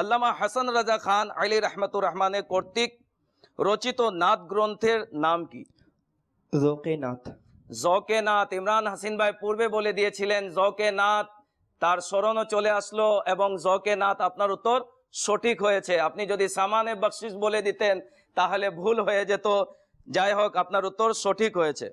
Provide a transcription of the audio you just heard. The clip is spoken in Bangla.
আল্লামা হাসান রাজা খান আলী রহমতুর রহমানের কর্তৃক রচিত নাথ গ্রন্থের নাম কি জোকে নাথ জকে নাথ ইমরান হাসিন ভাই পূর্বে বলে দিয়েছিলেন জকে নাথ তার স্মরণও চলে আসলো এবং জকে নাথ আপনার উত্তর সঠিক হয়েছে আপনি যদি সামানে বকশিস বলে দিতেন তাহলে ভুল হয়ে যেত যাই হোক আপনার উত্তর সঠিক হয়েছে